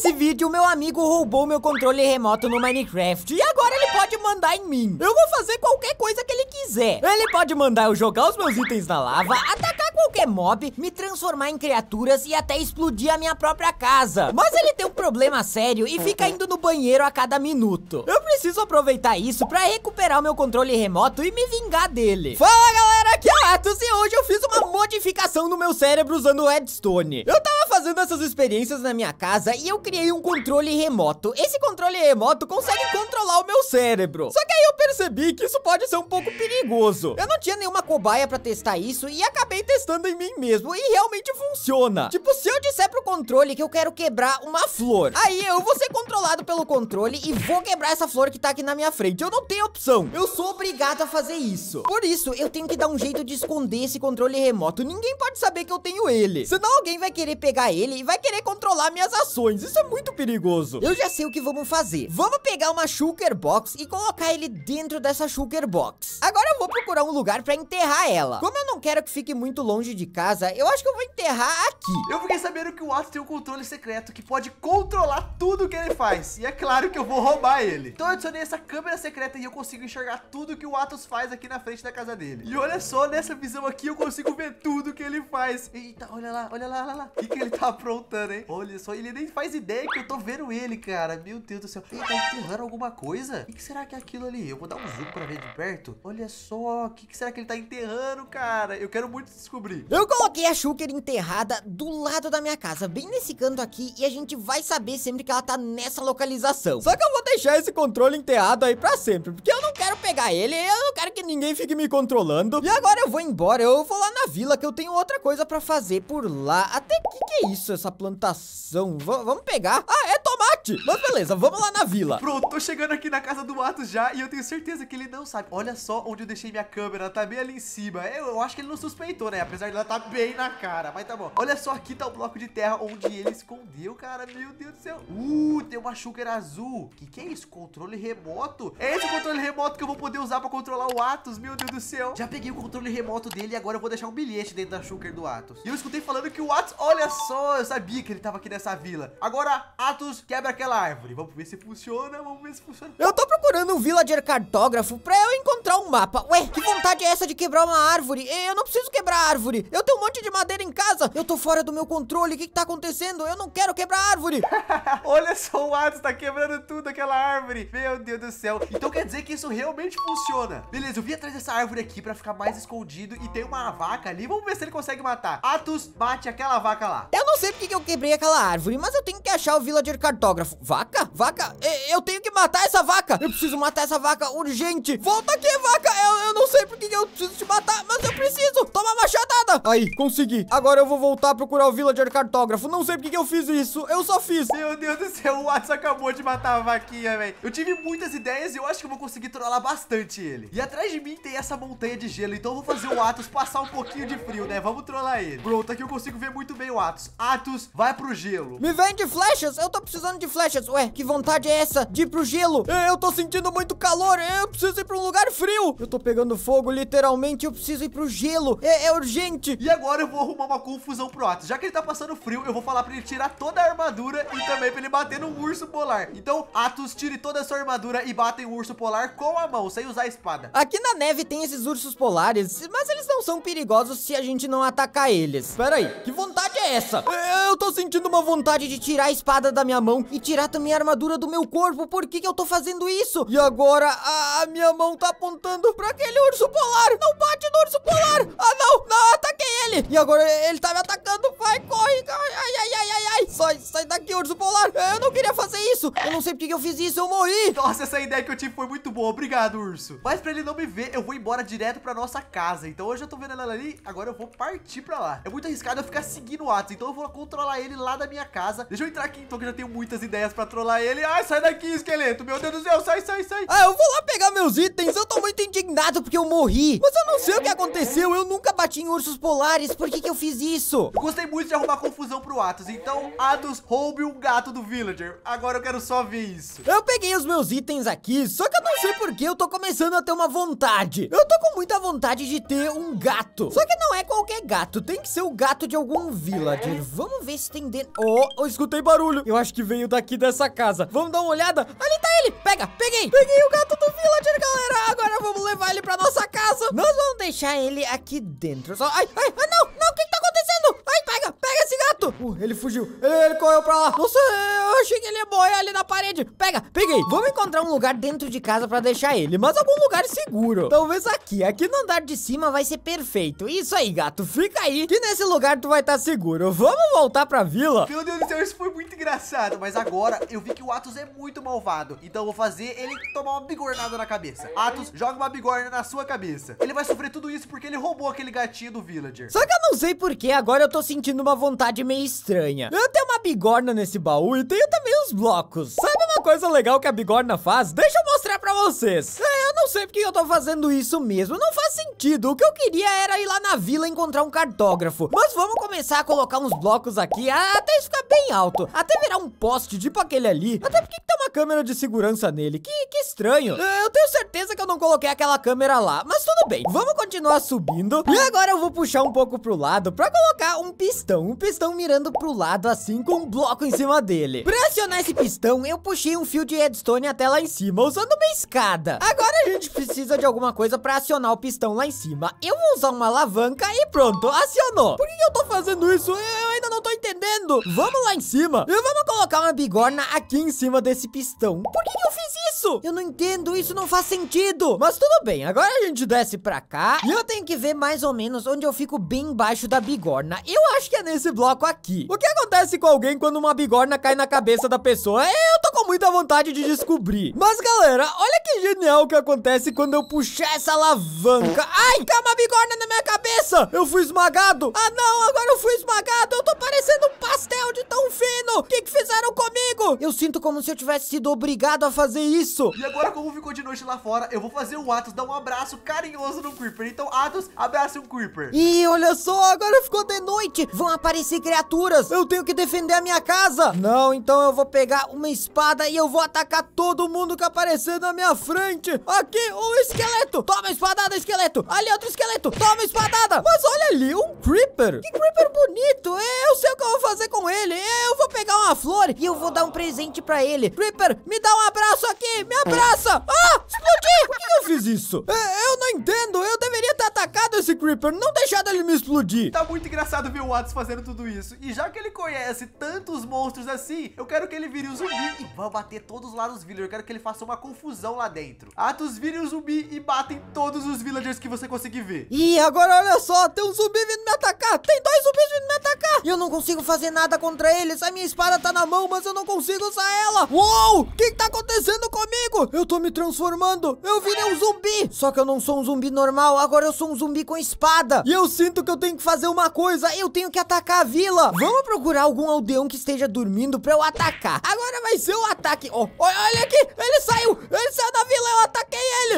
Nesse vídeo, meu amigo roubou meu controle remoto no Minecraft e agora ele pode mandar em mim. Eu vou fazer qualquer coisa que ele quiser. Ele pode mandar eu jogar os meus itens na lava, atacar qualquer mob, me transformar em criaturas e até explodir a minha própria casa. Mas ele tem um problema sério e fica indo no banheiro a cada minuto. Eu preciso aproveitar isso pra recuperar o meu controle remoto e me vingar dele. Fala, galera! gatos, e hoje eu fiz uma modificação no meu cérebro usando o redstone. Eu tava fazendo essas experiências na minha casa e eu criei um controle remoto. Esse controle remoto consegue controlar o meu cérebro. Só que aí eu percebi que isso pode ser um pouco perigoso. Eu não tinha nenhuma cobaia pra testar isso e acabei testando em mim mesmo e realmente funciona. Tipo, se eu disser pro controle que eu quero quebrar uma flor, aí eu vou ser controlado pelo controle e vou quebrar essa flor que tá aqui na minha frente. Eu não tenho opção. Eu sou obrigado a fazer isso. Por isso, eu tenho que dar um jeito de esconder esse controle remoto. Ninguém pode saber que eu tenho ele. Senão alguém vai querer pegar ele e vai querer controlar minhas ações. Isso é muito perigoso. Eu já sei o que vamos fazer. Vamos pegar uma shulker box e colocar ele dentro dessa shulker Box. Agora eu vou procurar um lugar pra enterrar ela. Como eu não quero que fique muito longe de casa, eu acho que eu vou enterrar aqui. Eu fiquei sabendo que o Atos tem um controle secreto que pode controlar tudo que ele faz. E é claro que eu vou roubar ele. Então eu adicionei essa câmera secreta e eu consigo enxergar tudo que o Atos faz aqui na frente da casa dele. E olha só, nessa visão aqui eu consigo ver tudo que ele faz. Eita, olha lá, olha lá, olha lá. O que, que ele tá aprontando, hein? Olha só, ele nem faz ideia que eu tô vendo ele, cara. Meu Deus do céu. Ele tá enterrando alguma coisa? O que, que será que é aquilo ali? Eu vou dar um zoom pra ver de ah. perto? Olha só, o que, que, será que ele tá enterrando, cara? Eu quero muito descobrir. Eu coloquei a Shulker enterrada do lado da minha casa, bem nesse canto aqui, e a gente vai saber sempre que ela tá nessa localização. Só que eu vou deixar esse controle enterrado aí pra sempre, porque pegar ele. Eu não quero que ninguém fique me controlando. E agora eu vou embora. Eu vou lá na vila que eu tenho outra coisa pra fazer por lá. Até que que é isso, essa plantação? V vamos pegar. Ah, é tomate. Mas beleza, vamos lá na vila. Pronto, tô chegando aqui na casa do Matos já e eu tenho certeza que ele não sabe. Olha só onde eu deixei minha câmera. tá bem ali em cima. Eu, eu acho que ele não suspeitou, né? Apesar de ela tá bem na cara. Mas tá bom. Olha só, aqui tá o bloco de terra onde ele escondeu, cara. Meu Deus do céu. Uh, tem uma chuca azul. Que que é isso? Controle remoto? É esse controle remoto que eu vou poder poder usar pra controlar o Atos, meu Deus do céu. Já peguei o controle remoto dele e agora eu vou deixar um bilhete dentro da Shulker do Atos. E eu escutei falando que o Atos, olha só, eu sabia que ele tava aqui nessa vila. Agora, Atos, quebra aquela árvore. Vamos ver se funciona, vamos ver se funciona. Eu tô procurando um villager cartógrafo pra eu encontrar um mapa. Ué, que vontade é essa de quebrar uma árvore? Eu não preciso quebrar árvore. Eu tenho um monte de madeira em casa. Eu tô fora do meu controle. O que que tá acontecendo? Eu não quero quebrar árvore. olha só, o Atos tá quebrando tudo aquela árvore. Meu Deus do céu. Então quer dizer que isso realmente funciona. Beleza, eu vim atrás dessa árvore aqui pra ficar mais escondido e tem uma vaca ali. Vamos ver se ele consegue matar. Atos, bate aquela vaca lá. Eu não sei porque que eu quebrei aquela árvore, mas eu tenho que achar o villager cartógrafo. Vaca? Vaca? Eu tenho que matar essa vaca. Eu preciso matar essa vaca urgente. Volta aqui, vaca. Eu, eu não sei porque que eu preciso te matar, mas eu preciso. Toma machadada. Aí, consegui. Agora eu vou voltar a procurar o villager cartógrafo. Não sei porque que eu fiz isso. Eu só fiz. Meu Deus do céu, o Atos acabou de matar a vaquinha, velho. Eu tive muitas ideias e eu acho que eu vou conseguir trollar bastante bastante ele. E atrás de mim tem essa montanha de gelo, então eu vou fazer o Atos passar um pouquinho de frio, né? Vamos trollar ele. Pronto, aqui eu consigo ver muito bem o Atos. Atos, vai pro gelo. Me vende flechas, eu tô precisando de flechas. Ué, que vontade é essa de ir pro gelo? Eu tô sentindo muito calor, eu preciso ir pra um lugar frio. Eu tô pegando fogo, literalmente, eu preciso ir pro gelo. É, é urgente. E agora eu vou arrumar uma confusão pro Atos. Já que ele tá passando frio, eu vou falar pra ele tirar toda a armadura e também pra ele bater no urso polar. Então, Atos, tire toda a sua armadura e bata em um urso polar com a mão sol, sem usar a espada. Aqui na neve tem esses ursos polares, mas eles não são perigosos se a gente não atacar eles. Pera aí, que vontade é essa? Eu tô sentindo uma vontade de tirar a espada da minha mão e tirar também a armadura do meu corpo. Por que que eu tô fazendo isso? E agora a, a minha mão tá apontando pra aquele urso polar. Não bate no urso polar. Ah, não, não, ataquei ele. E agora ele tá me atacando. Sai, sai daqui, urso polar. Eu não queria fazer isso. Eu não sei porque eu fiz isso, eu morri. Nossa, essa ideia que eu tive foi muito boa. Obrigado, urso. Mas pra ele não me ver, eu vou embora direto pra nossa casa. Então hoje eu tô vendo ela ali, agora eu vou partir pra lá. É muito arriscado eu ficar seguindo o Atos, então eu vou controlar ele lá da minha casa. Deixa eu entrar aqui então, que eu já tenho muitas ideias pra trollar ele. Ai, sai daqui, esqueleto. Meu Deus do céu, sai, sai, sai. Ah, eu vou lá pegar meus itens. Eu tô muito indignado porque eu morri. Mas eu não sei o que aconteceu. Eu nunca bati em ursos polares. Por que que eu fiz isso? Eu gostei muito de arrumar confusão pro Atos, então... A malvados roube um gato do villager. Agora eu quero só ver isso. Eu peguei os meus itens aqui, só que eu não sei porque eu tô começando a ter uma vontade. Eu tô com muita vontade de ter um gato. Só que não é qualquer gato, tem que ser o gato de algum villager. Vamos ver se tem dentro. Oh, eu oh, escutei barulho. Eu acho que veio daqui dessa casa. Vamos dar uma olhada. Ali tá ele. Pega, peguei. Peguei o gato do villager, galera. Agora vamos levar ele pra nossa casa. Nós vamos deixar ele aqui dentro. Só... Ai, ai, ai, não, não, o que que tá acontecendo? Ai, Pega esse gato! Uh, ele fugiu. Ele correu pra lá. Nossa, eu achei que ele ia é morrer ali na parede. Pega, peguei. Vamos encontrar um lugar dentro de casa pra deixar ele, mas algum lugar seguro. Talvez aqui. Aqui no andar de cima vai ser perfeito. Isso aí, gato. Fica aí, que nesse lugar tu vai estar tá seguro. Vamos voltar pra vila? Meu Deus do céu, isso foi muito engraçado. Mas agora eu vi que o Atos é muito malvado. Então eu vou fazer ele tomar uma bigornada na cabeça. Atos, joga uma bigorna na sua cabeça. Ele vai sofrer tudo isso porque ele roubou aquele gatinho do villager. Só que eu não sei porquê. Agora eu tô sentindo uma vontade meio estranha. Eu tenho uma bigorna nesse baú e tenho também os blocos. Sabe uma coisa legal que a bigorna faz? Deixa eu mostrar pra vocês. É, eu não sei porque eu tô fazendo isso mesmo. Não faz sentido. O que eu queria era ir lá na vila encontrar um cartógrafo. Mas vamos começar a colocar uns blocos aqui até isso ficar bem alto. Até virar um poste tipo aquele ali. Até porque câmera de segurança nele. Que, que estranho. Eu tenho certeza que eu não coloquei aquela câmera lá, mas tudo bem. Vamos continuar subindo. E agora eu vou puxar um pouco pro lado pra colocar um pistão. Um pistão mirando pro lado assim com um bloco em cima dele. Pra acionar esse pistão, eu puxei um fio de redstone até lá em cima, usando uma escada. Agora a gente precisa de alguma coisa pra acionar o pistão lá em cima. Eu vou usar uma alavanca e pronto, acionou. Por que eu tô fazendo isso? Eu não tô entendendo. Vamos lá em cima. E vamos colocar uma bigorna aqui em cima desse pistão. Por que, que eu fiz isso? Eu não entendo, isso não faz sentido. Mas tudo bem, agora a gente desce pra cá. E eu tenho que ver mais ou menos onde eu fico bem embaixo da bigorna. Eu acho que é nesse bloco aqui. O que acontece com alguém quando uma bigorna cai na cabeça da pessoa? Eu muita vontade de descobrir. Mas, galera, olha que genial o que acontece quando eu puxar essa alavanca. Ai, calma uma bigorna na minha cabeça. Eu fui esmagado. Ah, não, agora eu fui esmagado. Eu tô parecendo um pastel de tão fino. O que, que fizeram comigo? Eu sinto como se eu tivesse sido obrigado a fazer isso. E agora, como ficou de noite lá fora, eu vou fazer o Atos dar um abraço carinhoso no Creeper. Então, Atos, abraça um Creeper. Ih, olha só, agora ficou de noite. Vão aparecer criaturas. Eu tenho que defender a minha casa. Não, então eu vou pegar uma espada espada e eu vou atacar todo mundo que aparecer na minha frente. Aqui, um esqueleto. Toma espadada, esqueleto. Ali, outro esqueleto. Toma espadada. Mas olha ali, um creeper. Que creeper bonito. Eu sei o que eu vou fazer com ele. Eu vou pegar uma flor e eu vou dar um presente pra ele. Creeper, me dá um abraço aqui. Me abraça. Ah, explodiu Por que eu fiz isso? É, eu não entendo. Eu deveria estar tá atacado esse Creeper, não deixado ele me explodir. Tá muito engraçado ver o Watts fazendo tudo isso. E já que ele conhece tantos monstros assim, eu quero que ele vire um zumbi e vá bater todos lá nos villagers. Eu quero que ele faça uma confusão lá dentro. Atos vire um zumbi e batem todos os villagers que você conseguir ver. Ih, agora olha só, tem um zumbi vindo me atacar. Tem dois zumbis vindo me atacar. E eu não consigo fazer nada contra eles. A minha espada tá na mão, mas eu não consigo usar ela. Uou, o que, que tá acontecendo comigo? Eu tô me transformando. Eu virei um zumbi. Só que eu não sou um zumbi normal, agora eu sou um zumbi com espada. E eu sinto que eu tenho que fazer uma coisa. Eu tenho que atacar a vila. Vamos procurar algum aldeão que esteja dormindo pra eu atacar. Agora vai ser o um ataque. Oh, olha aqui. Ele saiu. Ele saiu da vila.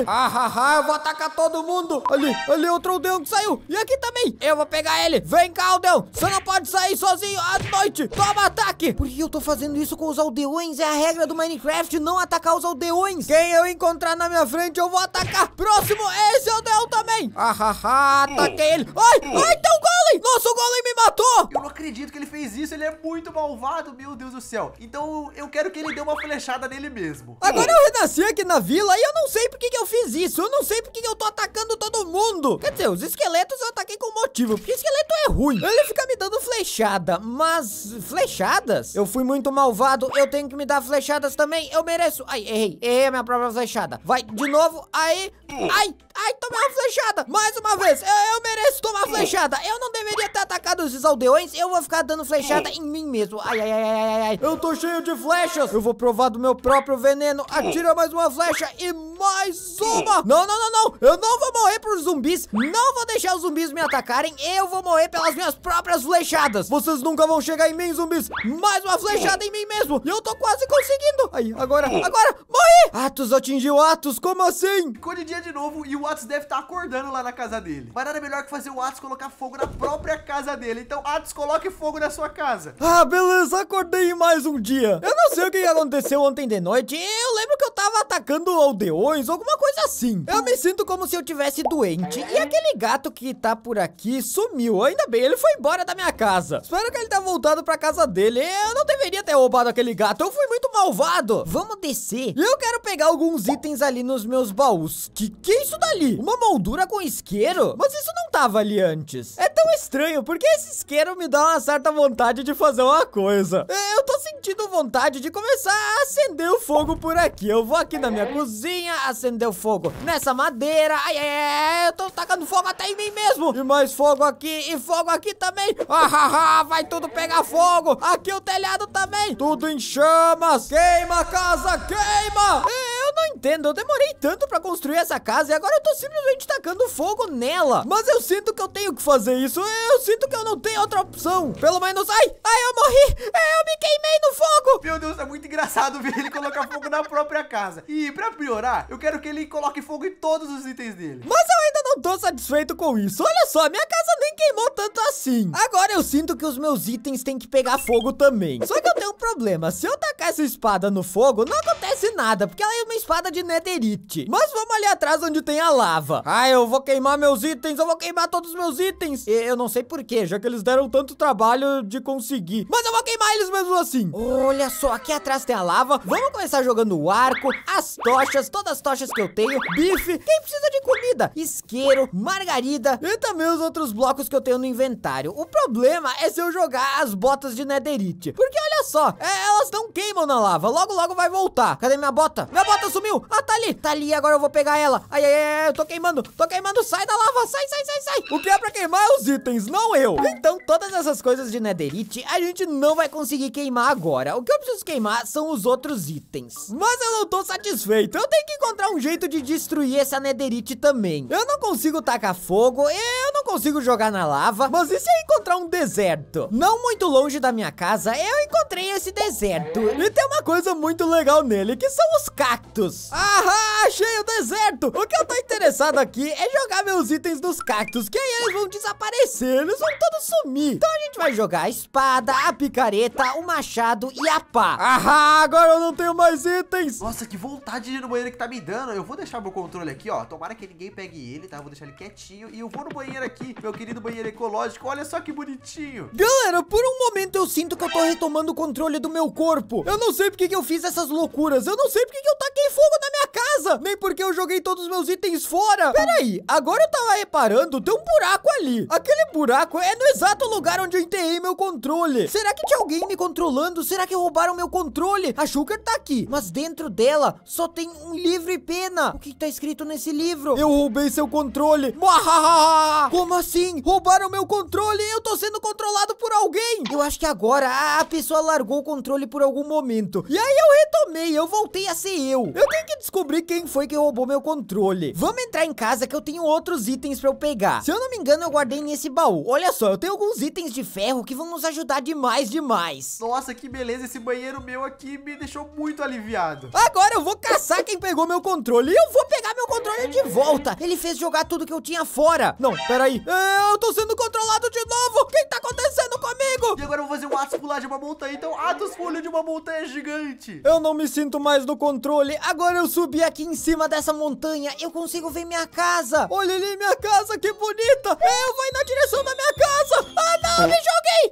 Ah, ah, ah, eu vou atacar todo mundo. Ali, ali, outro aldeão que saiu. E aqui também. Eu vou pegar ele. Vem cá, aldeão. Você não pode sair sozinho à noite. Toma ataque. Por que eu tô fazendo isso com os aldeões? É a regra do Minecraft não atacar os aldeões. Quem eu encontrar na minha frente, eu vou atacar. Próximo, esse aldeão também. Ah, ah, ah, ataquei ele. Ai, ai, tem um golem. Nossa, o golem me matou. Eu não acredito que ele fez isso. Ele é muito malvado, meu Deus do céu. Então eu quero que ele dê uma flechada nele mesmo. Agora eu renasci aqui na vila e eu não sei porque que eu fiz isso? Eu não sei porque eu tô atacando todo mundo. Quer dizer, os esqueletos eu ataquei com motivo, porque esqueleto é ruim. Ele fica me dando flechada, mas... Flechadas? Eu fui muito malvado, eu tenho que me dar flechadas também. Eu mereço. Ai, errei. Errei a minha própria flechada. Vai, de novo. Aí. Ai, ai, tomei uma flechada. Mais uma vez. Eu, eu mereço tomar flechada. Eu não deveria ter atacado esses aldeões. Eu vou ficar dando flechada em mim mesmo. Ai, ai, ai, ai, ai. Eu tô cheio de flechas. Eu vou provar do meu próprio veneno. Atira mais uma flecha e mais Suba! Não, não, não, não! Eu não vou morrer por zumbis! Não vou deixar os zumbis me atacarem! Eu vou morrer pelas minhas próprias flechadas! Vocês nunca vão chegar em mim, zumbis! Mais uma flechada em mim mesmo! E eu tô quase conseguindo! Aí, agora, agora! Morri! Atos atingiu Atos! Como assim? Ficou de dia de novo e o Atos deve estar tá acordando lá na casa dele. Mas nada melhor que fazer o Atos colocar fogo na própria casa dele. Então, Atos, coloque fogo na sua casa. Ah, beleza! Acordei mais um dia! Eu não sei o que aconteceu ontem de noite. Eu lembro que eu tava atacando aldeões, alguma coisa coisa assim. Eu me sinto como se eu tivesse doente. E aquele gato que tá por aqui sumiu. Ainda bem, ele foi embora da minha casa. Espero que ele tenha voltado pra casa dele. Eu não deveria ter roubado aquele gato. Eu fui muito malvado. Vamos descer. eu quero pegar alguns itens ali nos meus baús. Que que é isso dali? Uma moldura com isqueiro? Mas isso não tava ali antes. É tão estranho, porque esse isqueiro me dá uma certa vontade de fazer uma coisa. Eu tô sentindo sentindo vontade de começar a acender o fogo por aqui. Eu vou aqui na minha é? cozinha, acender o fogo nessa madeira. Ai, ai, ai, eu tô tacando fogo até em mim mesmo. E mais fogo aqui, e fogo aqui também. Ah, ah, ah, ah vai tudo pegar fogo. Aqui o telhado também. Tudo em chamas. Queima, casa, queima. Ih! eu não entendo, eu demorei tanto pra construir essa casa e agora eu tô simplesmente tacando fogo nela. Mas eu sinto que eu tenho que fazer isso, eu sinto que eu não tenho outra opção. Pelo menos, ai, ai, eu morri, eu me queimei no fogo. Meu Deus, é muito engraçado ver ele colocar fogo na própria casa. E pra piorar, eu quero que ele coloque fogo em todos os itens dele. Mas eu ainda não tô satisfeito com isso. Olha só, minha casa nem queimou tanto assim. Agora eu sinto que os meus itens têm que pegar fogo também. Só que eu tenho um problema. Se eu tacar essa espada no fogo, não acontece nada, porque ela é uma espada de netherite. Mas vamos ali atrás onde tem a lava. Ah, eu vou queimar meus itens, eu vou queimar todos os meus itens. E eu não sei porquê, já que eles deram tanto trabalho de conseguir. Mas eu vou queimar eles mesmo assim. Olha só, aqui atrás tem a lava. Vamos começar jogando o arco, as tochas, todas as tochas que eu tenho, bife. Quem precisa de comida? Isqueiro, margarida e também os outros blocos que eu tenho no inventário. O problema é se eu jogar as botas de netherite. Porque olha só, é, elas não queimam na lava. Logo, logo vai voltar. Cadê minha bota? Minha bota sumiu. Ah, tá ali. Tá ali, agora eu vou pegar ela. Ai, ai, ai, eu tô queimando. Tô queimando. Sai da lava. Sai, sai, sai, sai. O que é pra queimar é os itens, não eu. Então, todas essas coisas de netherite, a gente não vai conseguir queimar agora. O que eu preciso queimar são os outros itens. Mas eu não tô satisfeito. Eu tenho que encontrar um jeito de destruir essa netherite também. Eu não consigo tacar fogo. Eu não consigo jogar na lava. Mas e se eu encontrar um deserto? Não muito longe da minha casa, eu encontro encontrei esse deserto. E tem uma coisa muito legal nele, que são os cactos. Aham, achei o deserto. O que eu tô interessado aqui é jogar meus itens nos cactos, que aí eles vão desaparecer, eles vão todos sumir. Então a gente vai jogar a espada, a picareta, o machado e a pá. Aham, agora eu não tenho mais itens. Nossa, que vontade de ir no banheiro que tá me dando. Eu vou deixar meu controle aqui, ó. Tomara que ninguém pegue ele, tá? Eu vou deixar ele quietinho. E eu vou no banheiro aqui, meu querido banheiro ecológico. Olha só que bonitinho. Galera, por um momento eu sinto que eu tô retomando o controle do meu corpo. Eu não sei porque que eu fiz essas loucuras. Eu não sei porque que eu taquei fogo na minha cara nem porque eu joguei todos os meus itens fora. Peraí, agora eu tava reparando, tem um buraco ali. Aquele buraco é no exato lugar onde eu enterrei meu controle. Será que tinha alguém me controlando? Será que roubaram meu controle? A Sugar tá aqui, mas dentro dela só tem um livro e pena. O que tá escrito nesse livro? Eu roubei seu controle. Como assim? Roubaram meu controle? Eu tô sendo controlado por alguém. Eu acho que agora a pessoa largou o controle por algum momento. E aí eu retomei, eu voltei a ser eu. Eu tenho que descobrir quem foi que roubou meu controle. Vamos entrar em casa que eu tenho outros itens pra eu pegar. Se eu não me engano, eu guardei nesse baú. Olha só, eu tenho alguns itens de ferro que vão nos ajudar demais, demais. Nossa, que beleza. Esse banheiro meu aqui me deixou muito aliviado. Agora eu vou caçar quem pegou meu controle e eu vou pegar meu controle de volta. Ele fez jogar tudo que eu tinha fora. Não, peraí. É, eu tô sendo controlado de novo. O que tá acontecendo comigo? E agora eu vou fazer o Atos pular de uma montanha. Então, Atos pulou de uma montanha gigante. Eu não me sinto mais no controle. Agora eu subi aqui aqui em cima dessa montanha, eu consigo ver minha casa. Olha ali minha casa, que bonita. É, eu vou na direção da minha casa. Ah, não, bicho é.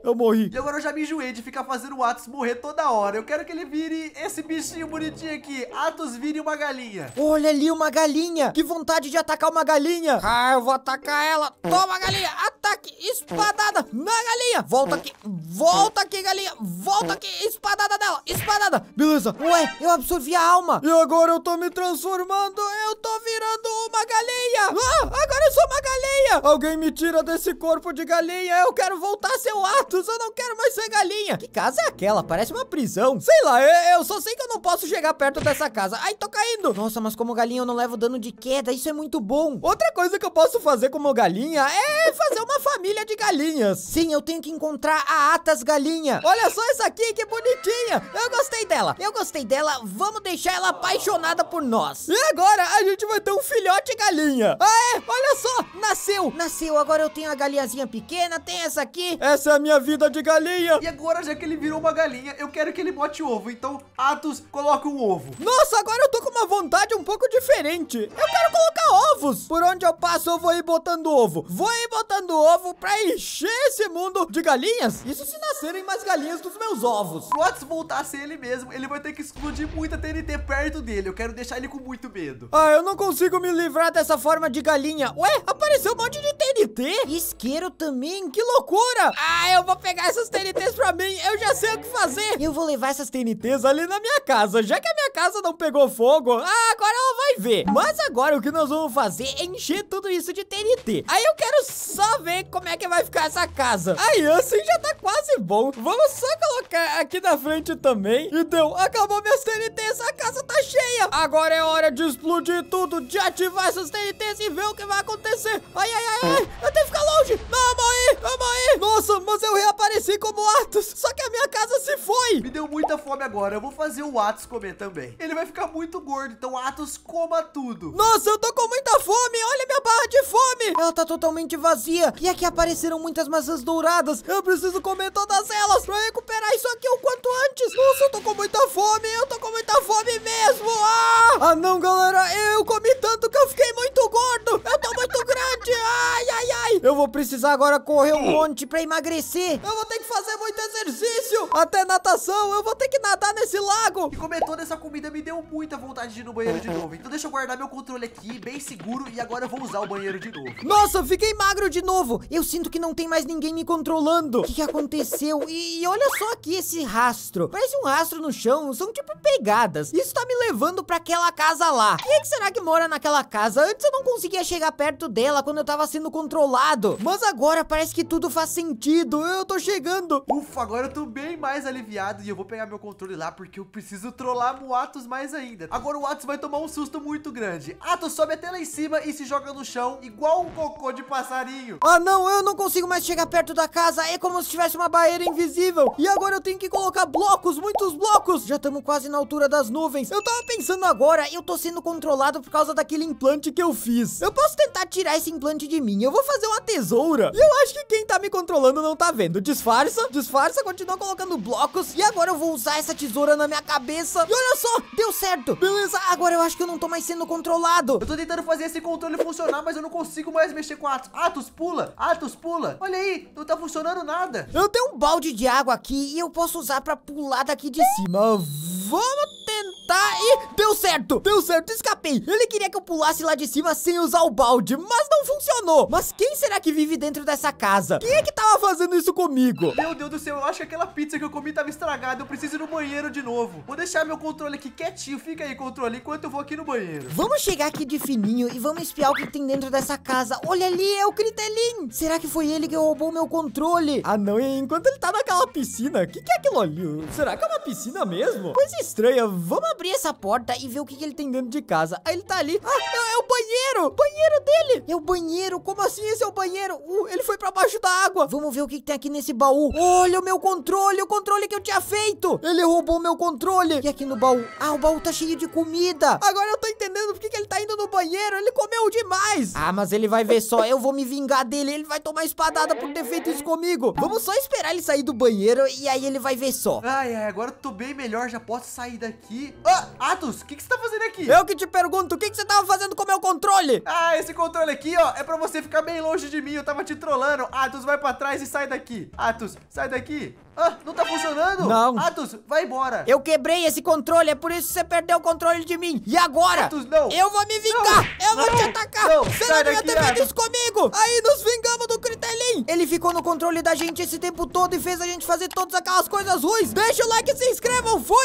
Eu morri. E agora eu já me enjoei de ficar fazendo o Atos morrer toda hora. Eu quero que ele vire esse bichinho bonitinho aqui. Atos vire uma galinha. Olha ali uma galinha. Que vontade de atacar uma galinha. Ah, eu vou atacar ela. Toma, galinha. Ataque. Espadada na galinha. Volta aqui. Volta aqui, galinha. Volta aqui. Espadada dela. Espadada. Beleza. Ué, eu absorvi a alma. E agora eu tô me transformando. Eu tô virando uma galinha. Ah, agora eu sou uma galinha. Alguém me tira desse corpo de galinha. Eu quero voltar a ser o Atos eu não quero mais ser galinha. Que casa é aquela? Parece uma prisão. Sei lá, eu, eu só sei que eu não posso chegar perto dessa casa. Ai, tô caindo. Nossa, mas como galinha eu não levo dano de queda, isso é muito bom. Outra coisa que eu posso fazer como galinha é fazer uma família de galinhas. Sim, eu tenho que encontrar a Atas Galinha. Olha só essa aqui, que bonitinha. Eu gostei dela. Eu gostei dela. Vamos deixar ela apaixonada por nós. E agora a gente vai ter um filhote galinha. Ah, é? Olha só. Nasceu. Nasceu. Agora eu tenho a galinhazinha pequena, tem essa aqui. Essa é a minha vida de galinha. E agora, já que ele virou uma galinha, eu quero que ele bote ovo. Então, Atos, coloca um ovo. Nossa, agora eu tô com uma vontade um pouco diferente. Eu quero colocar ovos. Por onde eu passo, eu vou ir botando ovo. Vou ir botando ovo pra encher esse mundo de galinhas. Isso se nascerem mais galinhas dos meus ovos. o Atos voltar a ser ele mesmo, ele vai ter que explodir muita TNT perto dele. Eu quero deixar ele com muito medo. Ah, eu não consigo me livrar dessa forma de galinha. Ué, apareceu um monte de TNT? Isqueiro também, que loucura. Ah, eu vou pegar essas TNTs pra mim, eu já sei o que fazer. Eu vou levar essas TNTs ali na minha casa, já que a minha casa não pegou fogo, ah, agora ela vai ver. Mas agora o que nós vamos fazer é encher tudo isso de TNT. Aí eu quero só ver como é que vai ficar essa casa. Aí assim já tá quase bom. Vamos só colocar aqui na frente também. então Acabou minhas TNTs. A casa tá cheia. Agora é hora de explodir tudo, de ativar essas TNTs e ver o que vai acontecer. Ai, ai, ai, ai. Eu tenho que ficar longe. Não, aí, vamos aí. Nossa, mas eu reapareci como Atos. Só que a minha casa se foi. Me deu muita fome agora. Eu vou fazer o Atos comer também. Ele vai ficar muito gordo. Então, Atos, coma tudo. Nossa, eu tô com muita fome. Olha minha barra de fome. Ela tá totalmente vazia. E aqui apareceram muitas maçãs douradas. Eu preciso comer todas todas elas pra recuperar isso aqui o quanto antes. Nossa, eu tô com muita fome, eu tô com muita fome mesmo. Ah, ah não, galera, eu comi tanto Eu vou precisar agora correr um hum. monte pra emagrecer. Eu vou ter que fazer muito exercício, até natação. Eu vou ter que nadar nesse lago. E comer toda essa comida me deu muita vontade de ir no banheiro de novo. Então deixa eu guardar meu controle aqui, bem seguro. E agora eu vou usar o banheiro de novo. Nossa, eu fiquei magro de novo. Eu sinto que não tem mais ninguém me controlando. O que, que aconteceu? E, e olha só aqui esse rastro. Parece um rastro no chão. São tipo pegadas. Isso tá me levando pra aquela casa lá. Quem é que será que mora naquela casa? Antes eu não conseguia chegar perto dela quando eu tava sendo controlado lado. Mas agora parece que tudo faz sentido. Eu tô chegando. Ufa, agora eu tô bem mais aliviado e eu vou pegar meu controle lá porque eu preciso trollar o Atos mais ainda. Agora o Atos vai tomar um susto muito grande. Atos, sobe até lá em cima e se joga no chão igual um cocô de passarinho. Ah, não, eu não consigo mais chegar perto da casa. É como se tivesse uma barreira invisível. E agora eu tenho que colocar blocos, muitos blocos. Já estamos quase na altura das nuvens. Eu tava pensando agora, eu tô sendo controlado por causa daquele implante que eu fiz. Eu posso tentar tirar esse implante de mim. Eu vou fazer uma uma tesoura. E eu acho que quem tá me controlando não tá vendo. Disfarça, disfarça, continua colocando blocos. E agora eu vou usar essa tesoura na minha cabeça. E olha só, deu certo. Beleza, agora eu acho que eu não tô mais sendo controlado. Eu tô tentando fazer esse controle funcionar, mas eu não consigo mais mexer com Atos. Atos, pula. Atos, pula. Olha aí, não tá funcionando nada. Eu tenho um balde de água aqui e eu posso usar pra pular daqui de cima. Vamos tentar e deu certo, deu certo, escapei. Ele queria que eu pulasse lá de cima sem usar o balde, mas não funcionou. Mas quem será que vive dentro dessa casa? Quem é que tava fazendo isso comigo? Meu Deus do céu, eu acho que aquela pizza que eu comi tava estragada, eu preciso ir no banheiro de novo. Vou deixar meu controle aqui quietinho, fica aí controle, enquanto eu vou aqui no banheiro. Vamos chegar aqui de fininho e vamos espiar o que tem dentro dessa casa. Olha ali, é o Critelin. Será que foi ele que roubou meu controle? Ah não, enquanto ele tá naquela piscina, o que, que é aquilo ali? Será que é uma piscina mesmo? Coisa estranha, Vamos abrir essa porta e ver o que, que ele tem dentro de casa. Ah, ele tá ali. Ah, é, é o banheiro! Banheiro dele! É o banheiro! Como assim esse é o banheiro? Uh, ele foi pra baixo da água. Vamos ver o que, que tem aqui nesse baú. Olha o meu controle, o controle que eu tinha feito. Ele roubou meu controle. E aqui no baú? Ah, o baú tá cheio de comida. Agora eu tô entendendo por que, que ele tá indo no banheiro. Ele comeu demais. Ah, mas ele vai ver só. Eu vou me vingar dele. Ele vai tomar espadada por ter feito isso comigo. Vamos só esperar ele sair do banheiro e aí ele vai ver só. Ai, ai, agora eu tô bem melhor. Já posso sair daqui. Ah, Atos, o que, que você tá fazendo aqui? Eu que te pergunto, o que, que você tava fazendo com o meu controle? Ah, esse controle aqui, ó, é pra você ficar bem longe de mim. Eu tava te trolando. Atos, vai pra trás e sai daqui. Atos, sai daqui. Ah, não tá funcionando? Não. Atos, vai embora. Eu quebrei esse controle, é por isso que você perdeu o controle de mim. E agora? Atos, não. Eu vou me vingar. Não. Eu não. vou te atacar. Não. Você não devia ter feito isso comigo. Aí nos vingamos do Critelin. Ele ficou no controle da gente esse tempo todo e fez a gente fazer todas aquelas coisas ruins. Deixa o like e se inscrevam. Fui.